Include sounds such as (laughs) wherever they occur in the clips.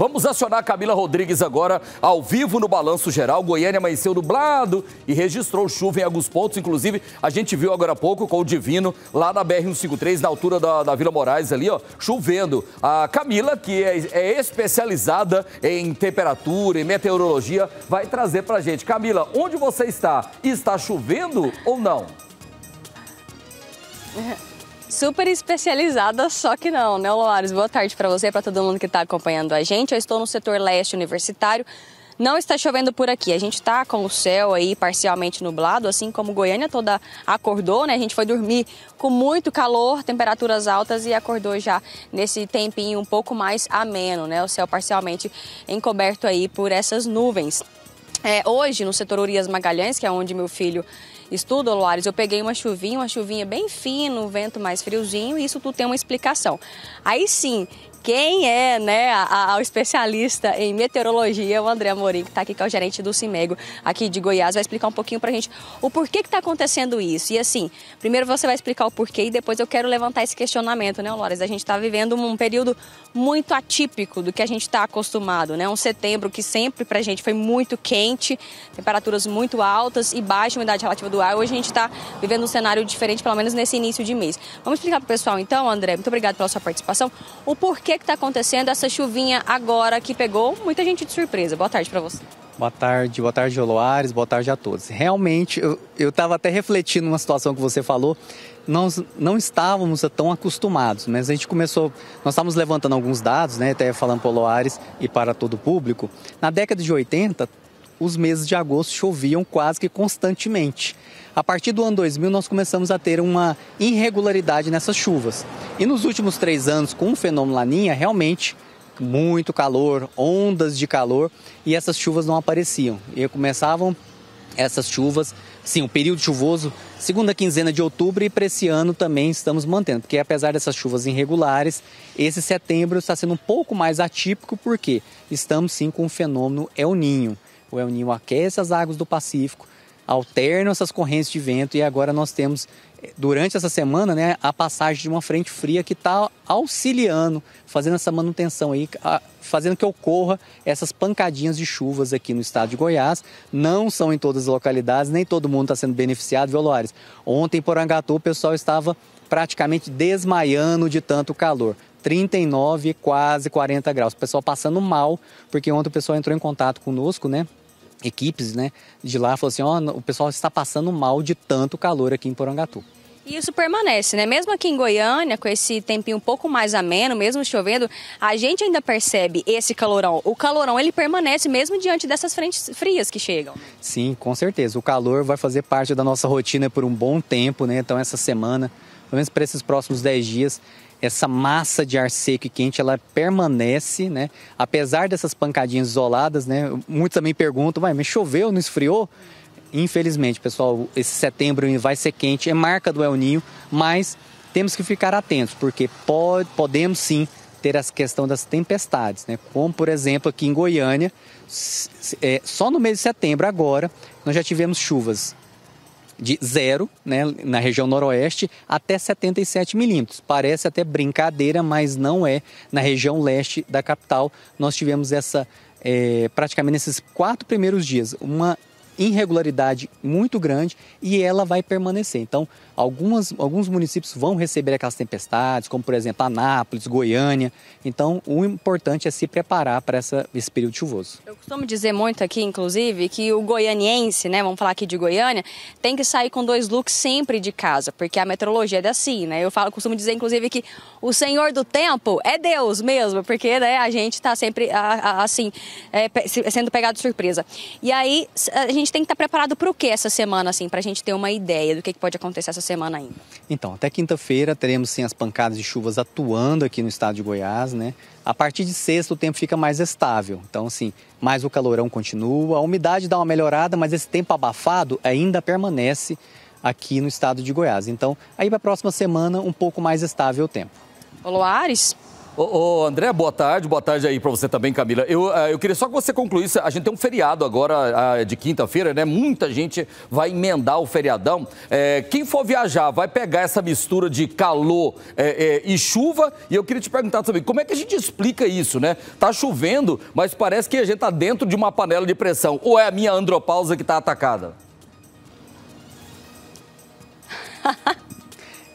Vamos acionar a Camila Rodrigues agora, ao vivo no Balanço Geral. Goiânia amanheceu nublado e registrou chuva em alguns pontos. Inclusive, a gente viu agora há pouco com o Divino, lá na BR-153, na altura da, da, Vila Moraes, ali, ó, chovendo. A Camila, que é, é especializada em temperatura e meteorologia, vai trazer pra gente. Camila, onde você está? Está chovendo ou não? (laughs) super especializada, só que não, né, Loares? Boa tarde para você, para todo mundo que está acompanhando a gente. Eu estou no setor leste universitário. Não está chovendo por aqui. A gente está com o céu aí parcialmente nublado, assim como Goiânia toda acordou, né? A gente foi dormir com muito calor, temperaturas altas e acordou já nesse tempinho um pouco mais ameno, né? O céu parcialmente encoberto aí por essas nuvens. É, hoje, no setor Urias Magalhães, que é onde meu filho estudo, Loares, eu peguei uma chuvinha, uma chuvinha bem fina, um vento mais friozinho, e isso tudo tem uma explicação. Aí sim, quem é né, a, a, o especialista em meteorologia é o André Amorim, que está aqui, que é o gerente do Cimego aqui de Goiás, vai explicar um pouquinho para a gente o porquê que está acontecendo isso. E assim, primeiro você vai explicar o porquê e depois eu quero levantar esse questionamento, né, Lores? A gente está vivendo um período muito atípico do que a gente está acostumado, né? Um setembro que sempre para a gente foi muito quente, temperaturas muito altas e baixa umidade relativa do Hoje a gente está vivendo um cenário diferente, pelo menos nesse início de mês. Vamos explicar para o pessoal então, André, muito obrigado pela sua participação, o porquê que está acontecendo essa chuvinha agora que pegou muita gente de surpresa. Boa tarde para você. Boa tarde, boa tarde, Oloares, boa tarde a todos. Realmente, eu estava até refletindo uma situação que você falou, nós não estávamos tão acostumados, mas a gente começou, nós estávamos levantando alguns dados, né, até falando para o Loares e para todo o público. Na década de 80, os meses de agosto choviam quase que constantemente. A partir do ano 2000, nós começamos a ter uma irregularidade nessas chuvas. E nos últimos três anos, com o fenômeno Laninha, realmente muito calor, ondas de calor, e essas chuvas não apareciam. E começavam essas chuvas, sim, o período chuvoso, segunda quinzena de outubro, e para esse ano também estamos mantendo, porque apesar dessas chuvas irregulares, esse setembro está sendo um pouco mais atípico, porque estamos sim com o fenômeno El Ninho. O El Ninho aquece as águas do Pacífico, alternam essas correntes de vento e agora nós temos durante essa semana, né, a passagem de uma frente fria que está auxiliando, fazendo essa manutenção aí, fazendo que ocorra essas pancadinhas de chuvas aqui no estado de Goiás. Não são em todas as localidades, nem todo mundo está sendo beneficiado, viu, Loares? Ontem, em Porangatu, o pessoal estava praticamente desmaiando de tanto calor. 39, quase 40 graus. O pessoal passando mal, porque ontem o pessoal entrou em contato conosco, né? equipes né, de lá falou assim: ó, oh, o pessoal está passando mal de tanto calor aqui em Porangatu. E isso permanece, né? Mesmo aqui em Goiânia, com esse tempinho um pouco mais ameno, mesmo chovendo, a gente ainda percebe esse calorão. O calorão, ele permanece mesmo diante dessas frentes frias que chegam. Sim, com certeza. O calor vai fazer parte da nossa rotina por um bom tempo, né? Então, essa semana, pelo menos para esses próximos 10 dias, essa massa de ar seco e quente ela permanece, né? Apesar dessas pancadinhas isoladas, né? Muitos também perguntam, mas choveu, não esfriou? Infelizmente, pessoal, esse setembro vai ser quente, é marca do El Ninho, mas temos que ficar atentos, porque pode, podemos sim ter essa questão das tempestades, né? Como, por exemplo, aqui em Goiânia, é, só no mês de setembro agora, nós já tivemos chuvas de zero, né, na região noroeste, até 77 milímetros. Parece até brincadeira, mas não é. Na região leste da capital, nós tivemos essa, é, praticamente nesses quatro primeiros dias, uma irregularidade muito grande e ela vai permanecer. Então, Algumas, alguns municípios vão receber aquelas tempestades, como por exemplo Anápolis, Goiânia. Então, o importante é se preparar para essa, esse período chuvoso. Eu costumo dizer muito aqui, inclusive, que o goianiense, né, vamos falar aqui de Goiânia, tem que sair com dois looks sempre de casa, porque a meteorologia é assim, né? Eu falo, costumo dizer, inclusive, que o senhor do tempo é Deus mesmo, porque né, a gente está sempre assim, é, sendo pegado de surpresa. E aí, a gente tem que estar tá preparado para o que essa semana, assim, para a gente ter uma ideia do que pode acontecer essa semana? semana ainda? Então, até quinta-feira teremos sim as pancadas de chuvas atuando aqui no estado de Goiás, né? A partir de sexta o tempo fica mais estável. Então, assim, mais o calorão continua, a umidade dá uma melhorada, mas esse tempo abafado ainda permanece aqui no estado de Goiás. Então, aí para a próxima semana um pouco mais estável o tempo. Olá, Ares. Ô, ô, André, boa tarde. Boa tarde aí para você também, Camila. Eu, eh, eu queria só que você concluísse. A gente tem um feriado agora eh, de quinta-feira, né? Muita gente vai emendar o feriadão. É, quem for viajar vai pegar essa mistura de calor é, é, e chuva. E eu queria te perguntar também, como é que a gente explica isso, né? Tá chovendo, mas parece que a gente tá dentro de uma panela de pressão. Ou é a minha andropausa que tá atacada? (laughs)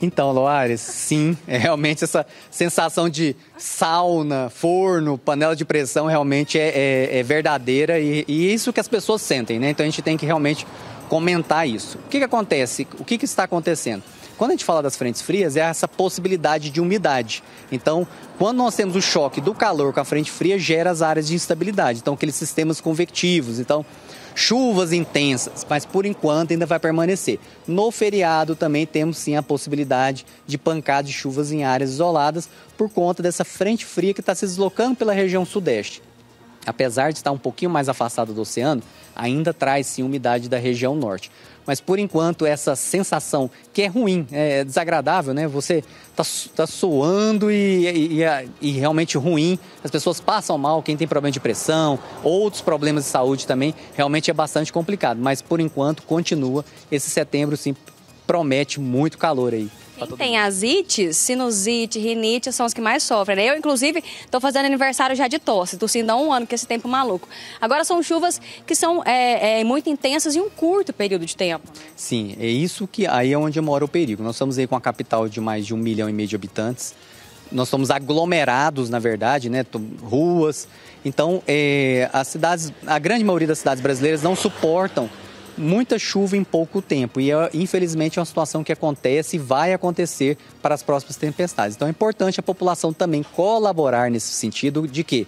Então, Loares, sim, (laughs) é realmente essa sensação de sauna, forno, panela de pressão realmente é, é, é verdadeira e, e, é isso que as pessoas sentem, né? Então a gente tem que realmente comentar isso. O que, que acontece? O que, que está acontecendo? Quando a gente fala das frentes frias, é essa possibilidade de umidade. Então, quando nós temos o choque do calor com a frente fria, gera as áreas de instabilidade. Então, aqueles sistemas convectivos. Então, chuvas intensas, mas por enquanto ainda vai permanecer. No feriado também temos sim a possibilidade de pancadas de chuvas em áreas isoladas por conta dessa frente fria que está se deslocando pela região sudeste apesar de estar um pouquinho mais afastado do oceano, ainda traz sim umidade da região norte. Mas por enquanto, essa sensação que é ruim, é desagradável, né? Você tá, tá suando e, e, e realmente ruim. As pessoas passam mal, quem tem problema de pressão, outros problemas de saúde também, realmente é bastante complicado. Mas por enquanto, continua. Esse setembro, sim, promete muito calor aí. Quem tá tem mundo. sinusite, rinite são os que mais sofrem. Né? Eu, inclusive, estou fazendo aniversário já de tosse, tossindo há um ano, que esse tempo maluco. Agora são chuvas que são é, é, muito intensas em um curto período de tempo. Sim, é isso que aí é onde mora o perigo. Nós estamos aí com a capital de mais de um milhão e meio de habitantes nós somos aglomerados, na verdade, né? Ruas. Então, é, as cidades, a grande maioria das cidades brasileiras não suportam muita chuva em pouco tempo. E eh, infelizmente é uma situação que acontece e vai acontecer para as próximas tempestades. Então é importante a população também colaborar nesse sentido de que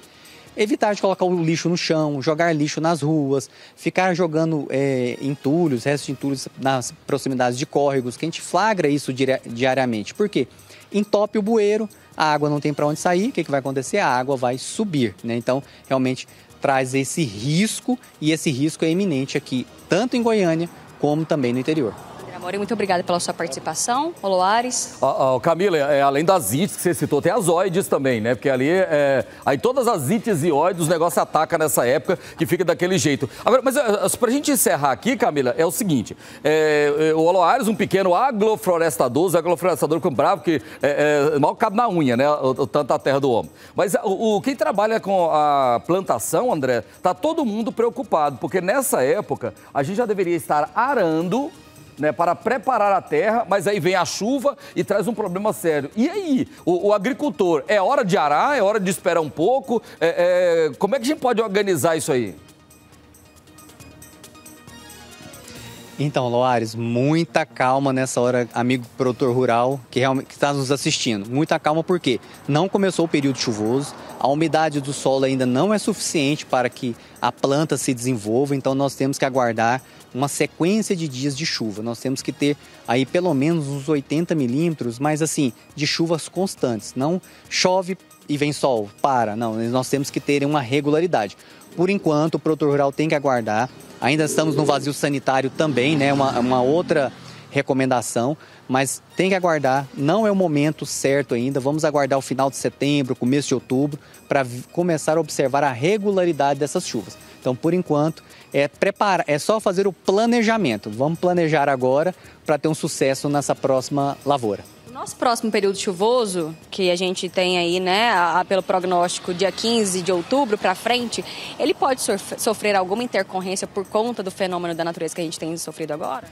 evitar de colocar o lixo no chão, jogar lixo nas ruas, ficar jogando é, entulhos, restos de entulhos nas proximidades de córregos, que a gente flagra isso diariamente. Por quê? Entope o bueiro, a água não tem para onde sair, o que, que vai acontecer? A água vai subir, né? Então, realmente, traz esse risco e esse risco é iminente aqui, tanto em Goiânia como também no interior muito obrigada pela sua participação. Oloares. Oh, oh, Camila, é, além das ites que você citou, tem as oides também, né? Porque ali, é, aí todas as ites e oides, o negócio ataca nessa época, que fica daquele jeito. Agora, mas é, é, pra gente encerrar aqui, Camila, é o seguinte. É, é o Oloares, um pequeno agroflorestador, os agroflorestadores ficam bravos, que mal cabe na unha, né? O, o, tanto a terra do homem. Mas o, o quem trabalha com a plantação, André, tá todo mundo preocupado, porque nessa época a gente já deveria estar arando né, para preparar a terra, mas aí vem a chuva e traz um problema sério. E aí, o, o agricultor, é hora de arar, é hora de esperar um pouco? É, é, como é que a gente pode organizar isso aí? Então, Loares, muita calma nessa hora, amigo produtor rural que está nos assistindo. Muita calma porque não começou o período chuvoso, a umidade do solo ainda não é suficiente para que a planta se desenvolva, então nós temos que aguardar uma sequência de dias de chuva. Nós temos que ter aí pelo menos uns 80 milímetros, mas assim, de chuvas constantes. Não chove e vem sol, para. Não, nós temos que ter uma regularidade. Por enquanto, o produtor rural tem que aguardar. Ainda estamos no vazio sanitário também, né? Uma, uma outra recomendação, mas tem que aguardar, não é o momento certo ainda. Vamos aguardar o final de setembro, começo de outubro, para começar a observar a regularidade dessas chuvas. Então, por enquanto, é preparar, é só fazer o planejamento. Vamos planejar agora para ter um sucesso nessa próxima lavoura. nosso próximo período chuvoso, que a gente tem aí, né, a, a, pelo prognóstico dia 15 de outubro para frente, ele pode sofrer alguma intercorrência por conta do fenômeno da natureza que a gente tem sofrido agora?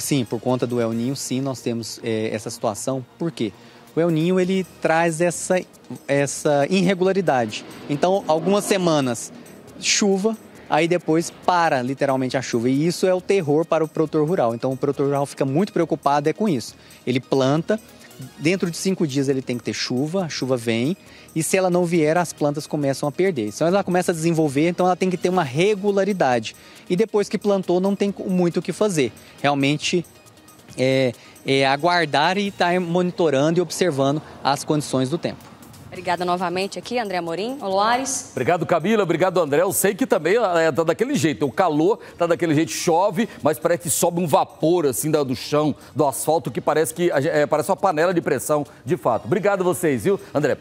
Sim, por conta do El Ninho, sim, nós temos é, essa situação. Por quê? O El Ninho ele traz essa, essa irregularidade. Então, algumas semanas chuva, aí depois para literalmente a chuva. E isso é o terror para o produtor rural. Então, o produtor rural fica muito preocupado é com isso. Ele planta, dentro de cinco dias ele tem que ter chuva, a chuva vem, e se ela não vier, as plantas começam a perder. Então ela começa a desenvolver, então ela tem que ter uma regularidade. E depois que plantou, não tem muito o que fazer. Realmente é, é aguardar e estar tá monitorando e observando as condições do tempo. Obrigada novamente aqui, André Amorim, Oloares. Obrigado, Camila. Obrigado, André. Eu sei que também ah, é, tá daquele jeito. O calor está daquele jeito, chove, mas parece que sobe um vapor assim do chão, do asfalto, que parece que é, parece uma panela de pressão, de fato. Obrigado a vocês, viu, André?